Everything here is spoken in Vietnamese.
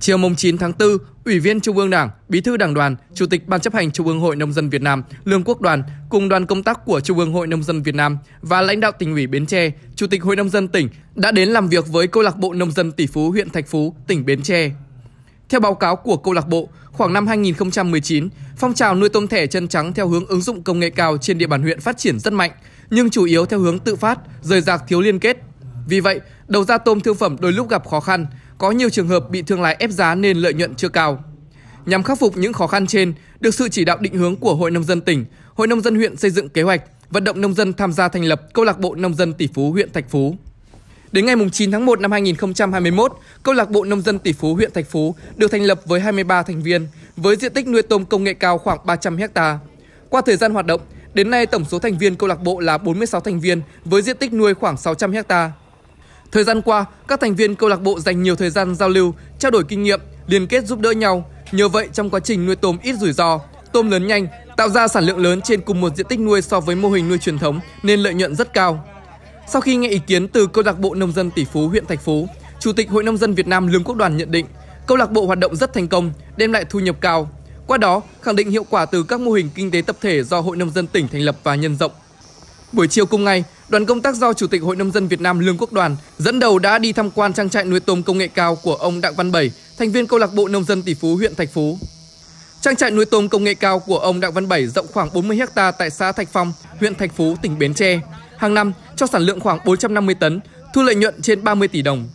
Chiều mùng 9 tháng 4, Ủy viên Trung ương Đảng, Bí thư Đảng đoàn, Chủ tịch Ban chấp hành Trung ương Hội Nông dân Việt Nam Lương Quốc Đoàn cùng đoàn công tác của Trung ương Hội Nông dân Việt Nam và lãnh đạo tỉnh ủy Bến Tre, Chủ tịch Hội Nông dân tỉnh đã đến làm việc với câu lạc bộ nông dân tỷ phú huyện Thạch Phú, tỉnh Bến Tre. Theo báo cáo của câu lạc bộ, khoảng năm 2019, phong trào nuôi tôm thẻ chân trắng theo hướng ứng dụng công nghệ cao trên địa bàn huyện phát triển rất mạnh, nhưng chủ yếu theo hướng tự phát, rời rạc thiếu liên kết, vì vậy, đầu ra tôm thương phẩm đôi lúc gặp khó khăn, có nhiều trường hợp bị thương lái ép giá nên lợi nhuận chưa cao. Nhằm khắc phục những khó khăn trên, được sự chỉ đạo định hướng của Hội nông dân tỉnh, Hội nông dân huyện xây dựng kế hoạch vận động nông dân tham gia thành lập câu lạc bộ nông dân tỷ phú huyện Thạch Phú. Đến ngày 9 tháng 1 năm 2021, câu lạc bộ nông dân tỷ phú huyện Thạch Phú được thành lập với 23 thành viên với diện tích nuôi tôm công nghệ cao khoảng 300 ha. Qua thời gian hoạt động, đến nay tổng số thành viên câu lạc bộ là 46 thành viên với diện tích nuôi khoảng 600 hectare. Thời gian qua, các thành viên câu lạc bộ dành nhiều thời gian giao lưu, trao đổi kinh nghiệm, liên kết giúp đỡ nhau. Nhờ vậy trong quá trình nuôi tôm ít rủi ro, tôm lớn nhanh, tạo ra sản lượng lớn trên cùng một diện tích nuôi so với mô hình nuôi truyền thống nên lợi nhuận rất cao. Sau khi nghe ý kiến từ câu lạc bộ nông dân tỷ phú huyện Thạch Phú, Chủ tịch Hội nông dân Việt Nam Lương Quốc Đoàn nhận định câu lạc bộ hoạt động rất thành công, đem lại thu nhập cao. Qua đó, khẳng định hiệu quả từ các mô hình kinh tế tập thể do Hội nông dân tỉnh thành lập và nhân rộng Buổi chiều cùng ngày, đoàn công tác do Chủ tịch Hội Nông dân Việt Nam Lương Quốc Đoàn dẫn đầu đã đi tham quan trang trại nuôi tôm công nghệ cao của ông Đặng Văn Bảy, thành viên câu lạc bộ nông dân tỷ phú huyện Thạch Phú. Trang trại nuôi tôm công nghệ cao của ông Đặng Văn Bảy rộng khoảng 40 ha tại xã Thạch Phong, huyện Thạch Phú, tỉnh Bến Tre. Hàng năm cho sản lượng khoảng 450 tấn, thu lợi nhuận trên 30 tỷ đồng.